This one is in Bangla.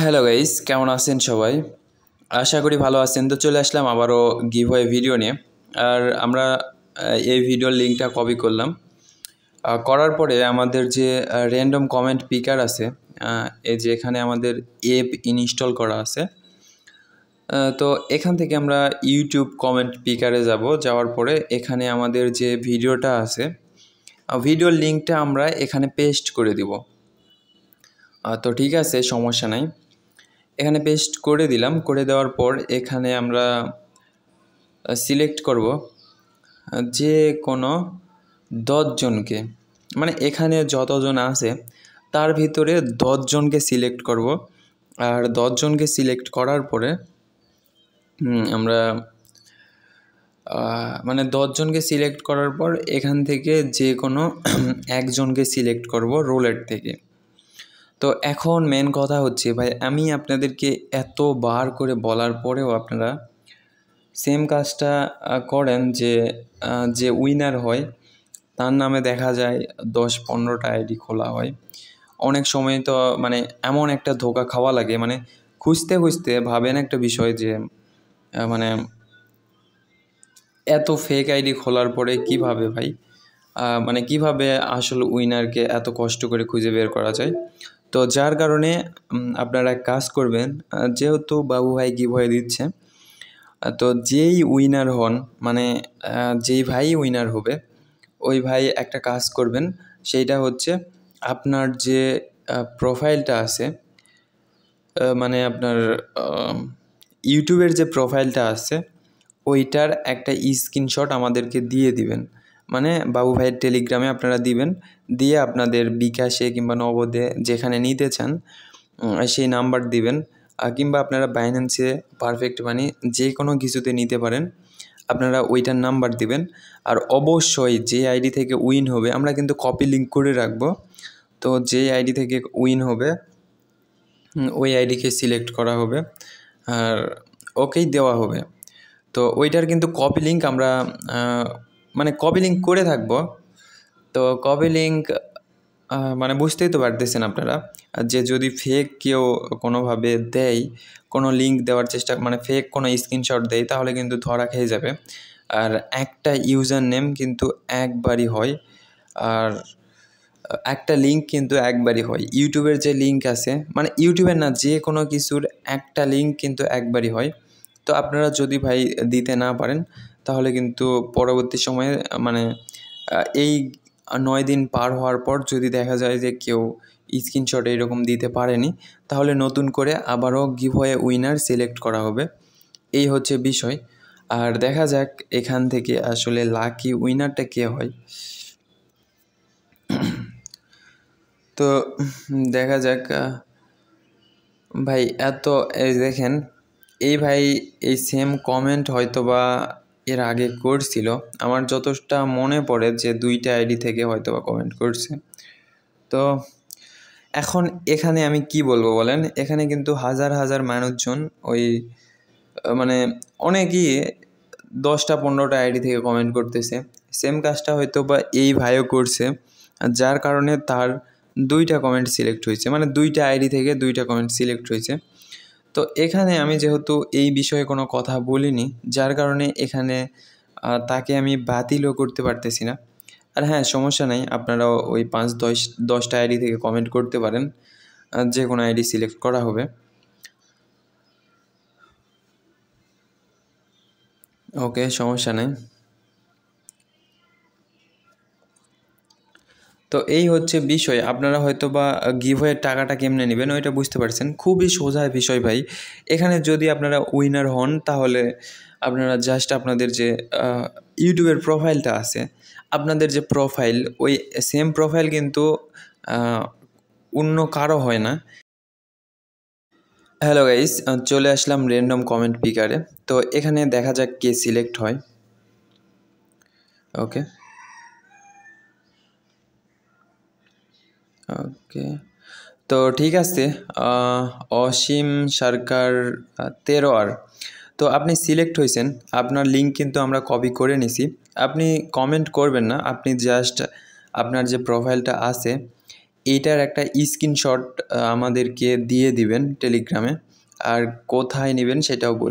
হ্যালো গাইস কেমন আছেন সবাই আশা করি ভালো আছেন তো চলে আসলাম আবারও গিভ হয়ে ভিডিও নিয়ে আর আমরা এই ভিডিওর লিঙ্কটা কপি করলাম করার পরে আমাদের যে র্যান্ডম কমেন্ট পিকার আছে এই যে এখানে আমাদের অ্যাপ ইনস্টল করা আছে তো এখান থেকে আমরা ইউটিউব কমেন্ট পিকারে যাব যাওয়ার পরে এখানে আমাদের যে ভিডিওটা আছে ভিডিওর লিঙ্কটা আমরা এখানে পেস্ট করে দিব তো ঠিক আছে সমস্যা নাই এখানে পেস্ট করে দিলাম করে দেওয়ার পর এখানে আমরা সিলেক্ট করব যে কোনো দশজনকে মানে এখানে যতজন আছে তার ভিতরে দশজনকে সিলেক্ট করব আর দশজনকে সিলেক্ট করার পরে আমরা মানে দশজনকে সিলেক্ট করার পর এখান থেকে যে কোনো একজনকে সিলেক্ট করব রোলেট থেকে তো এখন মেন কথা হচ্ছে ভাই আমি আপনাদেরকে এত বার করে বলার পরেও আপনারা সেম কাজটা করেন যে যে উইনার হয় তার নামে দেখা যায় দশ পনেরোটা আইডি খোলা হয় অনেক সময় তো মানে এমন একটা ধোকা খাওয়া লাগে মানে খুঁজতে খুঁজতে ভাবেন একটা বিষয় যে মানে এত ফেক আইডি খোলার পরে কিভাবে ভাই মানে কিভাবে আসল উইনারকে এত কষ্ট করে খুঁজে বের করা যায় তো যার কারণে আপনারা এক কাজ করবেন যেহেতু বাবু ভাই ভয় দিচ্ছে তো যেই উইনার হন মানে যেই ভাই উইনার হবে ওই ভাই একটা কাজ করবেন সেইটা হচ্ছে আপনার যে প্রোফাইলটা আছে মানে আপনার ইউটিউবের যে প্রোফাইলটা আছে ওইটার একটা স্ক্রিনশট আমাদেরকে দিয়ে দিবেন মানে বাবু ভাইয়ের টেলিগ্রামে আপনারা দিবেন দিয়ে আপনাদের বিকাশে কিংবা নবদে যেখানে নিতে চান সেই নাম্বার দিবেন কিংবা আপনারা বাইন্যান্সে পারফেক্ট মানি যে কোনো কিছুতে নিতে পারেন আপনারা ওইটার নাম্বার দিবেন আর অবশ্যই যে আইডি থেকে উইন হবে আমরা কিন্তু কপি লিঙ্ক করে রাখবো তো যে আইডি থেকে উইন হবে ওই আইডিকে সিলেক্ট করা হবে আর ওকেই দেওয়া হবে তো ওইটার কিন্তু কপি লিঙ্ক আমরা মানে কবে লিঙ্ক করে থাকবো তো কবে লিঙ্ক মানে বুঝতেই তো পারতেছেন আপনারা যে যদি ফেক কেউ কোনোভাবে দেয় কোনো লিঙ্ক দেওয়ার চেষ্টা মানে ফেক কোনো স্ক্রিনশট দেয় তাহলে কিন্তু ধরা খেয়ে যাবে আর একটা ইউজার নেম কিন্তু একবারই হয় আর একটা লিঙ্ক কিন্তু একবারই হয় ইউটিউবের যে লিঙ্ক আছে মানে ইউটিউবের না যে কোনো কিছুর একটা লিঙ্ক কিন্তু একবারই হয় তো আপনারা যদি ভাই দিতে না পারেন তাহলে কিন্তু পরবর্তী সময়ে মানে এই নয় দিন পার হওয়ার পর যদি দেখা যায় যে কেউ স্ক্রিনশট এরকম দিতে পারেনি তাহলে নতুন করে আবারও গিভওয়ে উইনার সিলেক্ট করা হবে এই হচ্ছে বিষয় আর দেখা যাক এখান থেকে আসলে লাকি উইনারটা কে হয় তো দেখা যাক ভাই এত দেখেন এই ভাই এই সেম কমেন্ট হয়তো বা এর আগে করছিল আমার যতটা মনে পড়ে যে দুইটা আইডি থেকে হয়তো বা কমেন্ট করছে তো এখন এখানে আমি কি বলবো বলেন এখানে কিন্তু হাজার হাজার মানুষজন ওই মানে অনেকই দশটা পনেরোটা আইডি থেকে কমেন্ট করতেছে সেম কাজটা হয়তো বা এই ভাইও করছে যার কারণে তার দুইটা কমেন্ট সিলেক্ট হয়েছে মানে দুইটা আইডি থেকে দুইটা কমেন্ট সিলেক্ট হয়েছে তো এখানে আমি যেহেতু এই বিষয়ে কোনো কথা বলিনি যার কারণে এখানে তাকে আমি বাতিলও করতে পারতেছি না আর হ্যাঁ সমস্যা নাই আপনারা ওই পাঁচ দশ দশটা আইডি থেকে কমেন্ট করতে পারেন যে কোনো আইডি সিলেক্ট করা হবে ওকে সমস্যা নেই তো এই হচ্ছে বিষয় আপনারা হয়তো বা গিভওয়ে টাকাটা কেমনে নেবেন ওইটা বুঝতে পারছেন খুবই সোজা বিষয় ভাই এখানে যদি আপনারা উইনার হন তাহলে আপনারা জাস্ট আপনাদের যে ইউটিউবের প্রোফাইলটা আছে আপনাদের যে প্রোফাইল ওই সেম প্রোফাইল কিন্তু অন্য কারো হয় না হ্যালো গাইস চলে আসলাম র্যান্ডম কমেন্ট পিকারে তো এখানে দেখা যাক কে সিলেক্ট হয় ওকে ওকে তো ঠিক আছে অসীম সরকার তেরো আর তো আপনি সিলেক্ট হয়েছেন আপনার লিঙ্ক কিন্তু আমরা কপি করে নিছি আপনি কমেন্ট করবেন না আপনি জাস্ট আপনার যে প্রোফাইলটা আছে এইটার একটা স্ক্রিনশট আমাদেরকে দিয়ে দিবেন টেলিগ্রামে আর কোথায় নেবেন সেটাও বলবেন